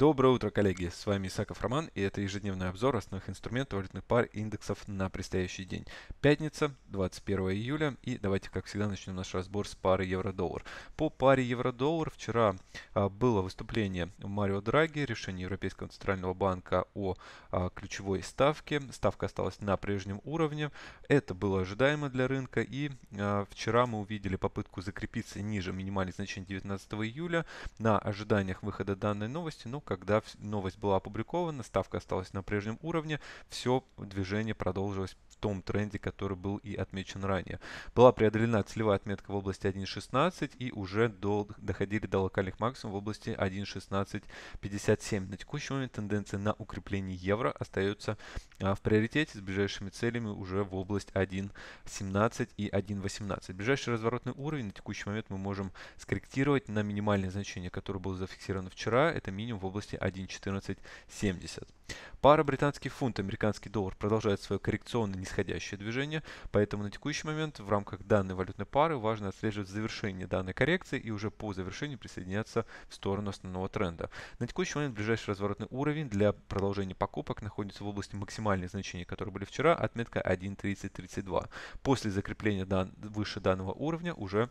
Доброе утро, коллеги! С вами Исаков Роман и это ежедневный обзор основных инструментов валютных пар и индексов на предстоящий день. Пятница, 21 июля и давайте, как всегда, начнем наш разбор с пары евро-доллар. По паре евро-доллар вчера а, было выступление Марио Драги, решение Европейского центрального банка о а, ключевой ставке. Ставка осталась на прежнем уровне. Это было ожидаемо для рынка и а, вчера мы увидели попытку закрепиться ниже минимальных значений 19 июля на ожиданиях выхода данной новости, но когда новость была опубликована, ставка осталась на прежнем уровне, все движение продолжилось в том тренде, который был и отмечен ранее. Была преодолена целевая отметка в области 1.16 и уже до, доходили до локальных максимумов в области 1.1657. На текущий момент тенденция на укрепление евро остается а, в приоритете с ближайшими целями уже в область 1.17 и 1.18. Ближайший разворотный уровень на текущий момент мы можем скорректировать на минимальное значение, которое было зафиксировано вчера, это минимум в области области 1.1470. Пара британский фунт, американский доллар продолжает свое коррекционное нисходящее движение, поэтому на текущий момент в рамках данной валютной пары важно отслеживать завершение данной коррекции и уже по завершению присоединяться в сторону основного тренда. На текущий момент ближайший разворотный уровень для продолжения покупок находится в области максимальных значений, которые были вчера, отметка 1.3032. После закрепления дан выше данного уровня уже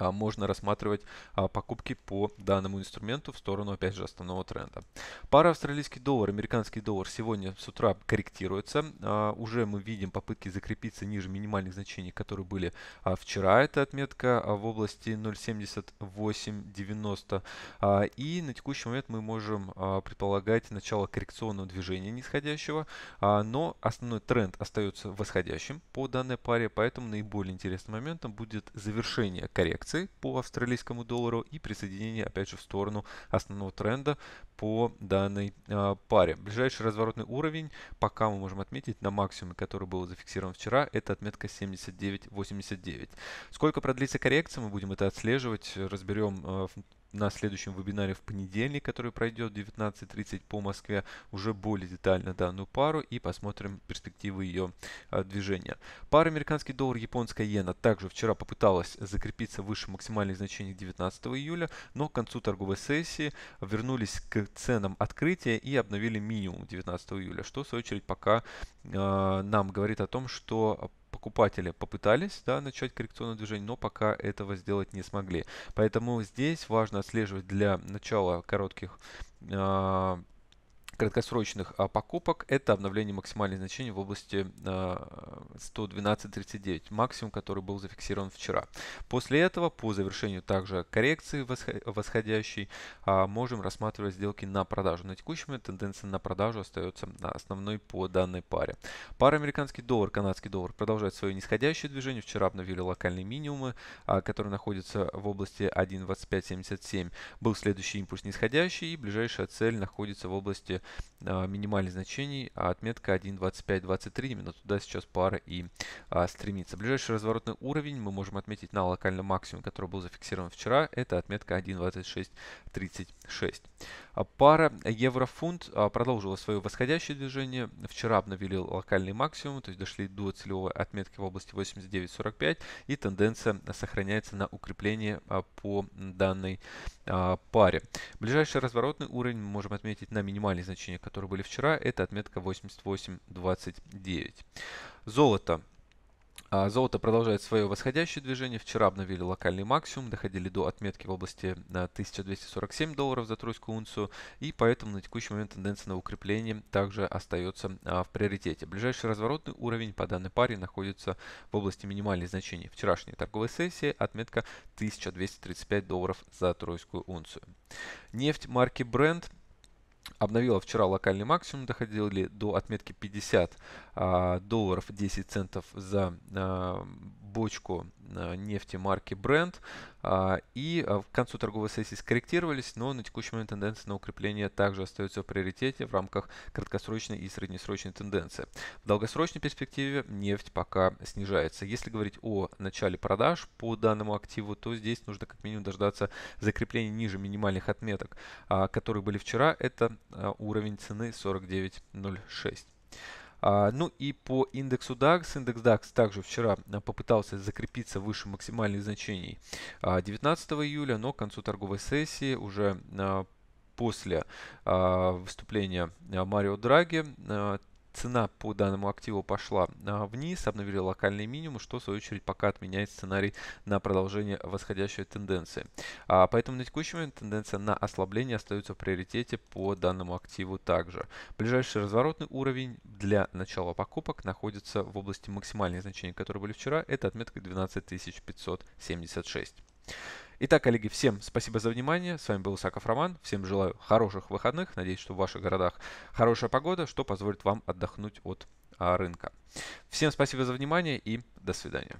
а, можно рассматривать а, покупки по данному инструменту в сторону, опять же, основного тренда. Пара австралийский доллар, американский доллар сегодня с утра корректируется. А, уже мы видим попытки закрепиться ниже минимальных значений, которые были вчера. Это отметка в области 0.7890. И на текущий момент мы можем предполагать начало коррекционного движения нисходящего. Но основной тренд остается восходящим по данной паре, поэтому наиболее интересным моментом будет завершение коррекции коррекции по австралийскому доллару и присоединение опять же в сторону основного тренда по данной э, паре. Ближайший разворотный уровень пока мы можем отметить на максимуме, который был зафиксирован вчера, это отметка 79.89. Сколько продлится коррекция, мы будем это отслеживать, разберем э, на следующем вебинаре в понедельник, который пройдет в 19.30 по Москве, уже более детально данную пару и посмотрим перспективы ее а, движения. Пара американский доллар, японская иена также вчера попыталась закрепиться выше максимальных значений 19 июля, но к концу торговой сессии вернулись к ценам открытия и обновили минимум 19 июля, что в свою очередь пока а, нам говорит о том, что покупателя попытались да, начать коррекционное движение, но пока этого сделать не смогли. Поэтому здесь важно отслеживать для начала коротких а, краткосрочных а, покупок – это обновление максимальных значений в области 112.39, а, максимум, который был зафиксирован вчера. После этого, по завершению также коррекции восходящей, а, можем рассматривать сделки на продажу. На текущий тенденция на продажу остается основной по данной паре. Пара американский доллар, канадский доллар продолжает свое нисходящее движение. Вчера обновили локальные минимумы, которые находятся в области 1.2577. Был следующий импульс нисходящий и ближайшая цель находится в области Э, минимальных значений, а отметка 1.25.23, именно туда сейчас пара и а, стремится. Ближайший разворотный уровень мы можем отметить на локальном максимуме, который был зафиксирован вчера, это отметка 1.26.36. А пара евро-фунт а, продолжила свое восходящее движение. Вчера обновили локальный максимум, то есть дошли до целевой отметки в области 89.45 и тенденция сохраняется на укрепление по данной а, паре. Ближайший разворотный уровень мы можем отметить на минимальные значения, которые были вчера. Это отметка 88.29. Золото а, золото продолжает свое восходящее движение. Вчера обновили локальный максимум, доходили до отметки в области 1247 э, долларов за тройскую унцию. И поэтому на текущий момент тенденция на укрепление также остается а, в приоритете. Ближайший разворотный уровень по данной паре находится в области минимальных значений вчерашней торговой сессии. Отметка 1235 долларов за тройскую унцию. Нефть марки Brent обновила вчера локальный максимум, доходили до отметки 50 а, долларов 10 центов за а, бочку а, нефти марки Brent. И в концу торговой сессии скорректировались, но на текущий момент тенденция на укрепление также остается в приоритете в рамках краткосрочной и среднесрочной тенденции. В долгосрочной перспективе нефть пока снижается. Если говорить о начале продаж по данному активу, то здесь нужно как минимум дождаться закрепления ниже минимальных отметок, которые были вчера. Это уровень цены 49.06. А, ну и по индексу DAX. Индекс DAX также вчера а, попытался закрепиться выше максимальных значений 19 а, июля, но к концу торговой сессии уже после выступления Марио Драги цена по данному активу пошла а, вниз, обновили локальный минимум, что в свою очередь пока отменяет сценарий на продолжение восходящей тенденции. А, поэтому на текущий момент тенденция на ослабление остается в приоритете по данному активу также. Ближайший разворотный уровень для начала покупок находится в области максимальных значений, которые были вчера, это отметка 12576. Итак, коллеги, всем спасибо за внимание. С вами был Исаков Роман. Всем желаю хороших выходных. Надеюсь, что в ваших городах хорошая погода, что позволит вам отдохнуть от а, рынка. Всем спасибо за внимание и до свидания.